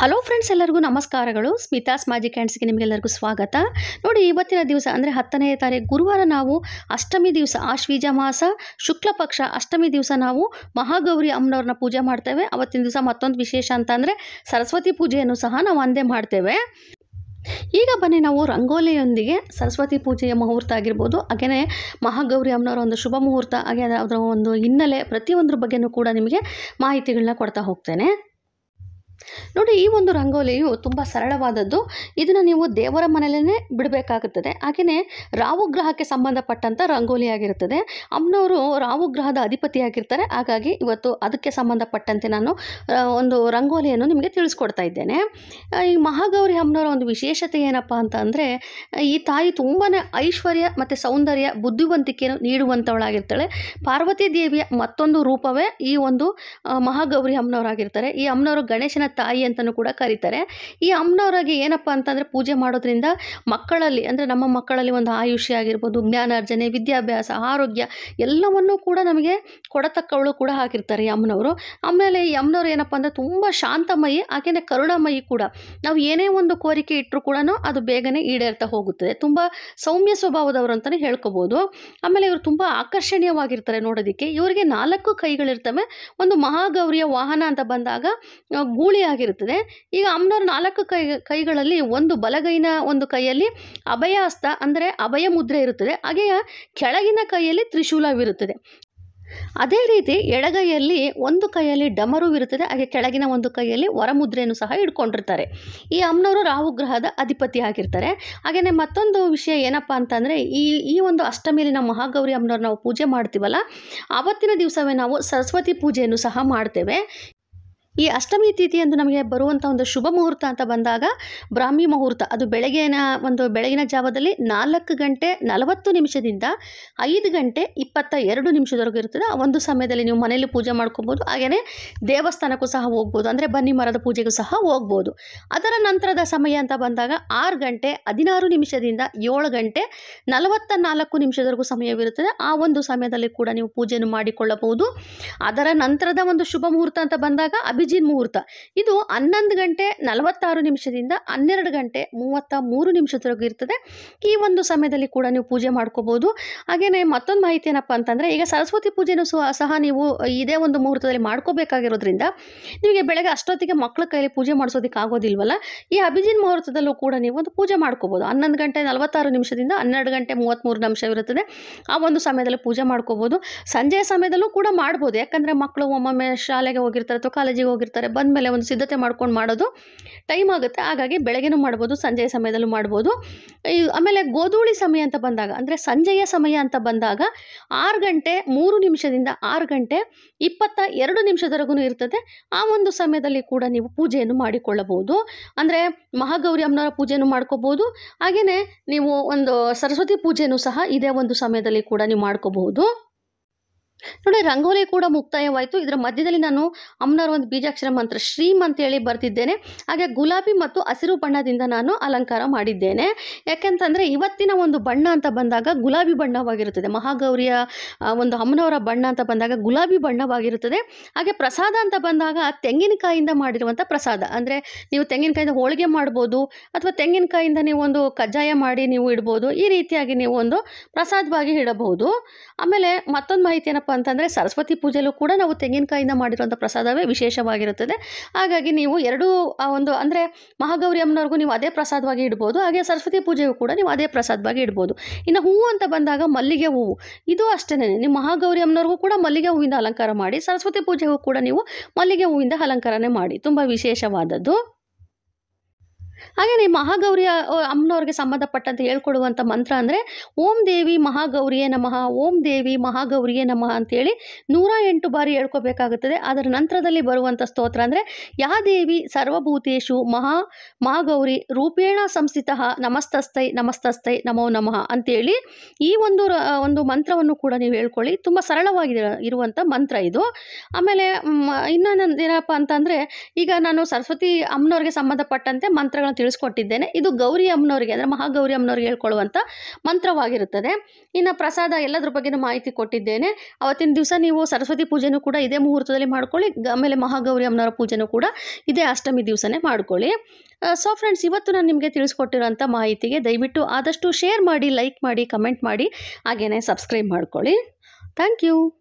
hello friends ಎಲ್ಲರಿಗೂ ನಮಸ್ಕಾರಗಳು ಸ್ಮಿತಾಸ್ ಮಾಜಿ ಕ್ಯಾಂಡ್ಸ್ಗೆ ನಿಮಗೆಲ್ಲರಿಗೂ ಸ್ವಾಗತ ನೋಡಿ ಇವತ್ತಿನ ದಿವಸ ಅಂದರೆ ಹತ್ತನೇ ತಾರೀಕು ಗುರುವಾರ ನಾವು ಅಷ್ಟಮಿ ದಿವಸ ಆಶ್ವೀಜ ಮಾಸ ಶುಕ್ಲ ಪಕ್ಷ ಅಷ್ಟಮಿ ದಿವಸ ನಾವು ಮಹಾಗೌರಿ ಅಮ್ಮನವ್ರನ್ನ ಪೂಜೆ ಮಾಡ್ತೇವೆ ಅವತ್ತಿನ ದಿವಸ ಮತ್ತೊಂದು ವಿಶೇಷ ಅಂತ ಅಂದರೆ ಸರಸ್ವತಿ ಪೂಜೆಯನ್ನು ಸಹ ನಾವು ಅಂದೇ ಮಾಡ್ತೇವೆ ಈಗ ಬನ್ನಿ ನಾವು ರಂಗೋಲಿಯೊಂದಿಗೆ ಸರಸ್ವತಿ ಪೂಜೆಯ ಮುಹೂರ್ತ ಆಗಿರ್ಬೋದು ಹಾಗೆಯೇ ಮಹಾಗೌರಿ ಅಮ್ಮನವರ ಒಂದು ಶುಭ ಮುಹೂರ್ತ ಹಾಗೆ ಅದರ ಒಂದು ಹಿನ್ನೆಲೆ ಪ್ರತಿಯೊಂದ್ರ ಬಗ್ಗೆಯೂ ಕೂಡ ನಿಮಗೆ ಮಾಹಿತಿಗಳನ್ನ ಕೊಡ್ತಾ ಹೋಗ್ತೇನೆ ನೋಡಿ ಈ ಒಂದು ರಂಗೋಲಿಯು ತುಂಬ ಸರಳವಾದದ್ದು ಇದನ್ನು ನೀವು ದೇವರ ಮನೆಯಲ್ಲೇ ಬಿಡಬೇಕಾಗುತ್ತದೆ ಹಾಗೆಯೇ ರಾಹುಗ್ರಹಕ್ಕೆ ಗ್ರಹಕ್ಕೆ ಸಂಬಂಧಪಟ್ಟಂಥ ರಂಗೋಲಿ ಆಗಿರುತ್ತದೆ ಅಮ್ಮನವರು ರಾಹುಗ್ರಹದ ಅಧಿಪತಿಯಾಗಿರ್ತಾರೆ ಹಾಗಾಗಿ ಇವತ್ತು ಅದಕ್ಕೆ ಸಂಬಂಧಪಟ್ಟಂತೆ ನಾನು ಒಂದು ರಂಗೋಲಿಯನ್ನು ನಿಮಗೆ ತಿಳಿಸ್ಕೊಡ್ತಾ ಇದ್ದೇನೆ ಈ ಮಹಾಗೌರಿ ಅಮ್ಮನವರ ಒಂದು ವಿಶೇಷತೆ ಏನಪ್ಪ ಅಂತ ಈ ತಾಯಿ ತುಂಬಾ ಐಶ್ವರ್ಯ ಮತ್ತು ಸೌಂದರ್ಯ ಬುದ್ಧಿವಂತಿಕೆಯನ್ನು ನೀಡುವಂಥವಳಾಗಿರ್ತಾಳೆ ಪಾರ್ವತಿ ದೇವಿಯ ಮತ್ತೊಂದು ರೂಪವೇ ಈ ಒಂದು ಮಹಾಗೌರಿ ಅಮ್ಮನವರಾಗಿರ್ತಾರೆ ಈ ಅಮ್ಮನವರು ಗಣೇಶನ ತಾಯಿ ಅಂತಲೂ ಕೂಡ ಕರೀತಾರೆ ಈ ಅಮ್ಮನವರಾಗಿ ಏನಪ್ಪ ಅಂತಂದರೆ ಪೂಜೆ ಮಾಡೋದ್ರಿಂದ ಮಕ್ಕಳಲ್ಲಿ ಅಂದರೆ ನಮ್ಮ ಮಕ್ಕಳಲ್ಲಿ ಒಂದು ಆಯುಷ್ಯ ಆಗಿರ್ಬೋದು ಜ್ಞಾನಾರ್ಜನೆ ವಿದ್ಯಾಭ್ಯಾಸ ಆರೋಗ್ಯ ಎಲ್ಲವನ್ನೂ ಕೂಡ ನಮಗೆ ಕೊಡತಕ್ಕವಳು ಕೂಡ ಹಾಕಿರ್ತಾರೆ ಈ ಅಮ್ಮನವರು ಆಮೇಲೆ ಈ ಅಮ್ಮನವ್ರು ಏನಪ್ಪ ಅಂದರೆ ತುಂಬ ಶಾಂತಮಯಿ ಹಾಗೆಯೇ ಕರುಣಾಮಯಿ ಕೂಡ ನಾವು ಏನೇ ಒಂದು ಕೋರಿಕೆ ಇಟ್ಟರೂ ಕೂಡ ಅದು ಬೇಗನೆ ಈಡೇರ್ತಾ ಹೋಗುತ್ತದೆ ತುಂಬ ಸೌಮ್ಯ ಸ್ವಭಾವದವರು ಅಂತಲೇ ಹೇಳ್ಕೊಬೋದು ಆಮೇಲೆ ಇವರು ತುಂಬ ಆಕರ್ಷಣೀಯವಾಗಿರ್ತಾರೆ ನೋಡೋದಕ್ಕೆ ಇವರಿಗೆ ನಾಲ್ಕು ಕೈಗಳಿರ್ತವೆ ಒಂದು ಮಹಾಗೌರಿಯ ವಾಹನ ಅಂತ ಬಂದಾಗ ಗೂಳಿ ಆಗಿರುತ್ತದೆ ಈಗ ಅಮ್ಮನವ್ರ ನಾಲ್ಕು ಕೈ ಕೈಗಳಲ್ಲಿ ಒಂದು ಬಲಗೈನ ಒಂದು ಕೈಯಲ್ಲಿ ಅಭಯಾಸ್ತ ಅಂದರೆ ಅಭಯ ಮುದ್ರೆ ಇರುತ್ತದೆ ಹಾಗೆಯ ಕೆಳಗಿನ ಕೈಯಲ್ಲಿ ತ್ರಿಶೂಲವಿರುತ್ತದೆ ಅದೇ ರೀತಿ ಎಡಗೈಯಲ್ಲಿ ಒಂದು ಕೈಯಲ್ಲಿ ಡಮರುವಿರುತ್ತದೆ ಹಾಗೆ ಕೆಳಗಿನ ಒಂದು ಕೈಯಲ್ಲಿ ವರಮುದ್ರೆಯನ್ನು ಸಹ ಇಟ್ಕೊಂಡಿರ್ತಾರೆ ಈ ಅಮ್ಮನವರು ರಾಹುಗ್ರಹದ ಅಧಿಪತಿ ಆಗಿರ್ತಾರೆ ಹಾಗೆಯೇ ಮತ್ತೊಂದು ವಿಷಯ ಏನಪ್ಪ ಅಂತಂದರೆ ಈ ಈ ಒಂದು ಅಷ್ಟಮಿಯಲ್ಲಿ ನಾವು ಮಹಾಗೌರಿ ಅಮ್ಮನವ್ರು ನಾವು ಪೂಜೆ ಮಾಡ್ತೀವಲ್ಲ ಆವತ್ತಿನ ದಿವಸವೇ ನಾವು ಸರಸ್ವತಿ ಪೂಜೆಯನ್ನು ಸಹ ಮಾಡ್ತೇವೆ ಈ ಅಷ್ಟಮಿ ತಿಥಿಯಂದು ನಮಗೆ ಬರುವಂಥ ಒಂದು ಶುಭ ಮುಹೂರ್ತ ಅಂತ ಬಂದಾಗ ಬ್ರಾಹ್ಮಿ ಮುಹೂರ್ತ ಅದು ಬೆಳಗಿನ ಒಂದು ಬೆಳಗಿನ ಜಾವದಲ್ಲಿ ನಾಲ್ಕು ಗಂಟೆ ನಲವತ್ತು ನಿಮಿಷದಿಂದ ಐದು ಗಂಟೆ ಇಪ್ಪತ್ತ ಎರಡು ನಿಮಿಷದವರೆಗೂ ಇರ್ತದೆ ಆ ಒಂದು ಸಮಯದಲ್ಲಿ ನೀವು ಮನೆಯಲ್ಲಿ ಪೂಜೆ ಮಾಡ್ಕೊಬೋದು ಹಾಗೆಯೇ ದೇವಸ್ಥಾನಕ್ಕೂ ಸಹ ಹೋಗ್ಬೋದು ಅಂದರೆ ಬನ್ನಿ ಮರದ ಪೂಜೆಗೂ ಸಹ ಹೋಗ್ಬೋದು ಅದರ ನಂತರದ ಸಮಯ ಅಂತ ಬಂದಾಗ ಆರು ಗಂಟೆ ಹದಿನಾರು ನಿಮಿಷದಿಂದ ಏಳು ಗಂಟೆ ನಲವತ್ತ ನಾಲ್ಕು ನಿಮಿಷದವರೆಗೂ ಸಮಯವಿರುತ್ತದೆ ಆ ಒಂದು ಸಮಯದಲ್ಲಿ ಕೂಡ ನೀವು ಪೂಜೆಯನ್ನು ಮಾಡಿಕೊಳ್ಳಬಹುದು ಅದರ ನಂತರದ ಒಂದು ಶುಭ ಮುಹೂರ್ತ ಅಂತ ಬಂದಾಗ ಅಭಿಜಿನ್ ಮುಹೂರ್ತ ಇದು ಹನ್ನೊಂದು ಗಂಟೆ ನಲವತ್ತಾರು ನಿಮಿಷದಿಂದ ಹನ್ನೆರಡು ಗಂಟೆ ಮೂವತ್ತ ಮೂರು ನಿಮಿಷದವರೆಗೂ ಇರ್ತದೆ ಈ ಒಂದು ಸಮಯದಲ್ಲಿ ಕೂಡ ನೀವು ಪೂಜೆ ಮಾಡ್ಕೋಬೋದು ಹಾಗೆಯೇ ಮತ್ತೊಂದು ಮಾಹಿತಿ ಏನಪ್ಪ ಅಂತಂದರೆ ಈಗ ಸರಸ್ವತಿ ಪೂಜೆನೂ ಸಹ ನೀವು ಇದೇ ಒಂದು ಮುಹೂರ್ತದಲ್ಲಿ ಮಾಡ್ಕೋಬೇಕಾಗಿರೋದ್ರಿಂದ ನಿಮಗೆ ಬೆಳಗ್ಗೆ ಅಷ್ಟೊತ್ತಿಗೆ ಮಕ್ಕಳ ಕೈಯಲ್ಲಿ ಪೂಜೆ ಮಾಡಿಸೋದಕ್ಕೆ ಆಗೋದಿಲ್ವಲ್ಲ ಈ ಅಭಿಜಿನ್ ಮುಹೂರ್ತದಲ್ಲೂ ಕೂಡ ನೀವು ಒಂದು ಪೂಜೆ ಮಾಡ್ಕೋಬೋದು ಹನ್ನೊಂದು ಗಂಟೆ ನಲವತ್ತಾರು ನಿಮಿಷದಿಂದ ಹನ್ನೆರಡು ಗಂಟೆ ಮೂವತ್ತ್ಮೂರು ನಿಮಿಷವಿರುತ್ತದೆ ಆ ಒಂದು ಸಮಯದಲ್ಲಿ ಪೂಜೆ ಮಾಡ್ಕೋಬೋದು ಸಂಜೆ ಸಮಯದಲ್ಲೂ ಕೂಡ ಮಾಡ್ಬೋದು ಯಾಕಂದರೆ ಮಕ್ಕಳು ಒಮ್ಮೊಮ್ಮೆ ಶಾಲೆಗೆ ಹೋಗಿರ್ತಾರೆ ಅಥವಾ ಕಾಲೇಜಿಗೆ ಹೋಗಿ ಹೋಗಿರ್ತಾರೆ ಬಂದ ಮೇಲೆ ಒಂದು ಸಿದ್ಧತೆ ಮಾಡ್ಕೊಂಡು ಮಾಡೋದು ಟೈಮ್ ಆಗುತ್ತೆ ಹಾಗಾಗಿ ಬೆಳಗ್ಗೆನೂ ಮಾಡ್ಬೋದು ಸಂಜೆಯ ಸಮಯದಲ್ಲೂ ಮಾಡ್ಬೋದು ಆಮೇಲೆ ಗೋಧೂಳಿ ಸಮಯ ಅಂತ ಬಂದಾಗ ಅಂದರೆ ಸಂಜೆಯ ಸಮಯ ಅಂತ ಬಂದಾಗ ಆರು ಗಂಟೆ ಮೂರು ನಿಮಿಷದಿಂದ ಆರು ಗಂಟೆ ಇಪ್ಪತ್ತ ಎರಡು ನಿಮಿಷದವರೆಗೂ ಇರ್ತದೆ ಆ ಒಂದು ಸಮಯದಲ್ಲಿ ಕೂಡ ನೀವು ಪೂಜೆಯನ್ನು ಮಾಡಿಕೊಳ್ಳಬಹುದು ಅಂದರೆ ಮಹಾಗೌರಿ ಅಮ್ಮನವರ ಪೂಜೆಯನ್ನು ಮಾಡ್ಕೋಬಹುದು ಹಾಗೆಯೇ ನೀವು ಒಂದು ಸರಸ್ವತಿ ಪೂಜೆಯನ್ನು ಸಹ ಇದೇ ಒಂದು ಸಮಯದಲ್ಲಿ ಕೂಡ ನೀವು ಮಾಡ್ಕೋಬಹುದು ನೋಡಿ ರಂಗೋಲಿ ಕೂಡ ಮುಕ್ತಾಯವಾಯಿತು ಇದರ ಮಧ್ಯದಲ್ಲಿ ನಾನು ಅಮ್ಮನವರ ಒಂದು ಬೀಜಾಕ್ಷರ ಮಂತ್ರ ಶ್ರೀಮ್ ಹೇಳಿ ಬರ್ತಿದ್ದೇನೆ ಹಾಗೆ ಗುಲಾಬಿ ಮತ್ತು ಹಸಿರು ಬಣ್ಣದಿಂದ ನಾನು ಅಲಂಕಾರ ಮಾಡಿದ್ದೇನೆ ಯಾಕೆಂತಂದರೆ ಇವತ್ತಿನ ಒಂದು ಬಣ್ಣ ಅಂತ ಬಂದಾಗ ಗುಲಾಬಿ ಬಣ್ಣವಾಗಿರುತ್ತದೆ ಮಹಾಗೌರಿಯ ಒಂದು ಅಮ್ಮನವರ ಬಣ್ಣ ಅಂತ ಬಂದಾಗ ಗುಲಾಬಿ ಬಣ್ಣವಾಗಿರುತ್ತದೆ ಹಾಗೆ ಪ್ರಸಾದ ಅಂತ ಬಂದಾಗ ತೆಂಗಿನಕಾಯಿಂದ ಮಾಡಿರುವಂಥ ಪ್ರಸಾದ ಅಂದರೆ ನೀವು ತೆಂಗಿನಕಾಯಿಂದ ಹೋಳಿಗೆ ಮಾಡ್ಬೋದು ಅಥವಾ ತೆಂಗಿನಕಾಯಿಂದ ನೀವು ಒಂದು ಕಜ್ಜಾಯ ಮಾಡಿ ನೀವು ಇಡ್ಬೋದು ಈ ರೀತಿಯಾಗಿ ನೀವು ಒಂದು ಪ್ರಸಾದವಾಗಿ ಇಡಬಹುದು ಆಮೇಲೆ ಮತ್ತೊಂದು ಮಾಹಿತಿ ಏನಪ್ಪ ಏನಪ್ಪ ಅಂತಂದರೆ ಸರಸ್ವತಿ ಪೂಜೆಯಲ್ಲೂ ಕೂಡ ನಾವು ತೆಂಗಿನಕಾಯಿಂದ ಮಾಡಿರುವಂಥ ಪ್ರಸಾದವೇ ವಿಶೇಷವಾಗಿರುತ್ತದೆ ಹಾಗಾಗಿ ನೀವು ಎರಡೂ ಆ ಒಂದು ಅಂದರೆ ಮಹಾಗೌರಿ ಅಮ್ಮನವ್ರಿಗೂ ನೀವು ಅದೇ ಪ್ರಸಾದವಾಗಿ ಇಡ್ಬೋದು ಹಾಗೆ ಸರಸ್ವತಿ ಪೂಜೆಯೂ ಕೂಡ ನೀವು ಅದೇ ಪ್ರಸಾದವಾಗಿ ಇಡ್ಬೋದು ಇನ್ನು ಹೂವು ಅಂತ ಬಂದಾಗ ಮಲ್ಲಿಗೆ ಹೂವು ಇದು ಅಷ್ಟೇ ನೀವು ಮಹಾಗೌರಿ ಅಮ್ಮನವ್ರಿಗೂ ಕೂಡ ಮಲ್ಲಿಗೆ ಹೂವಿಂದ ಅಲಂಕಾರ ಮಾಡಿ ಸರಸ್ವತಿ ಪೂಜೆಗೂ ಕೂಡ ನೀವು ಮಲ್ಲಿಗೆ ಹೂವಿಂದ ಅಲಂಕಾರನೇ ಮಾಡಿ ತುಂಬ ವಿಶೇಷವಾದದ್ದು ಹಾಗೆಯೇ ಮಹಾಗೌರಿ ಅಮ್ಮನವ್ರಿಗೆ ಸಂಬಂಧಪಟ್ಟಂತೆ ಹೇಳ್ಕೊಡುವಂಥ ಮಂತ್ರ ಅಂದರೆ ಓಂ ದೇವಿ ಮಹಾಗೌರಿಯೇ ನಮಃ ಓಂ ದೇವಿ ಮಹಾಗೌರಿಯೇ ನಮಃ ಅಂತೇಳಿ ನೂರ ಎಂಟು ಬಾರಿ ಹೇಳ್ಕೊಬೇಕಾಗುತ್ತದೆ ಅದರ ನಂತರದಲ್ಲಿ ಬರುವಂಥ ಸ್ತೋತ್ರ ಅಂದರೆ ಯಾ ದೇವಿ ಸರ್ವಭೂತೇಶು ಮಹಾ ಮಹಾಗೌರಿ ರೂಪೇಣ ಸಂಸ್ಥಿತ ನಮಸ್ತಸ್ಥೈ ನಮಸ್ತಸ್ಥೈ ನಮೋ ನಮಃ ಅಂತೇಳಿ ಈ ಒಂದು ಒಂದು ಮಂತ್ರವನ್ನು ಕೂಡ ನೀವು ಹೇಳ್ಕೊಳ್ಳಿ ತುಂಬ ಸರಳವಾಗಿ ಇರುವಂಥ ಮಂತ್ರ ಇದು ಆಮೇಲೆ ಇನ್ನೊಂದು ಏನಪ್ಪ ಅಂತಂದರೆ ಈಗ ನಾನು ಸರಸ್ವತಿ ಅಮ್ಮನವ್ರಿಗೆ ಸಂಬಂಧಪಟ್ಟಂತೆ ಮಂತ್ರಗಳು ಮಂತ್ರಗಳನ್ನು ತಿಳಿಸ್ಕೊಟ್ಟಿದ್ದೇನೆ ಇದು ಗೌರಿ ಅಮ್ಮನವರಿಗೆ ಅಂದರೆ ಮಹಾಗೌರಿ ಅಮ್ಮನವ್ರಿಗೆ ಹೇಳ್ಕೊಳ್ಳುವಂಥ ಮಂತ್ರವಾಗಿರುತ್ತದೆ ಇನ್ನು ಪ್ರಸಾದ ಎಲ್ಲದ್ರ ಬಗ್ಗೆ ಮಾಹಿತಿ ಕೊಟ್ಟಿದ್ದೇನೆ ಅವತ್ತಿನ ದಿವಸ ನೀವು ಸರಸ್ವತಿ ಪೂಜೆನೂ ಕೂಡ ಇದೇ ಮುಹೂರ್ತದಲ್ಲಿ ಮಾಡ್ಕೊಳ್ಳಿ ಆಮೇಲೆ ಮಹಾಗೌರಿ ಅಮ್ಮನವರ ಪೂಜೆನೂ ಕೂಡ ಇದೇ ಅಷ್ಟಮಿ ದಿವಸನೇ ಮಾಡ್ಕೊಳ್ಳಿ ಸೊ ಫ್ರೆಂಡ್ಸ್ ಇವತ್ತು ನಾನು ನಿಮಗೆ ತಿಳಿಸ್ಕೊಟ್ಟಿರೋಂಥ ಮಾಹಿತಿಗೆ ದಯವಿಟ್ಟು ಆದಷ್ಟು ಶೇರ್ ಮಾಡಿ ಲೈಕ್ ಮಾಡಿ ಕಮೆಂಟ್ ಮಾಡಿ ಹಾಗೆಯೇ ಸಬ್ಸ್ಕ್ರೈಬ್ ಮಾಡ್ಕೊಳ್ಳಿ ಥ್ಯಾಂಕ್ ಯು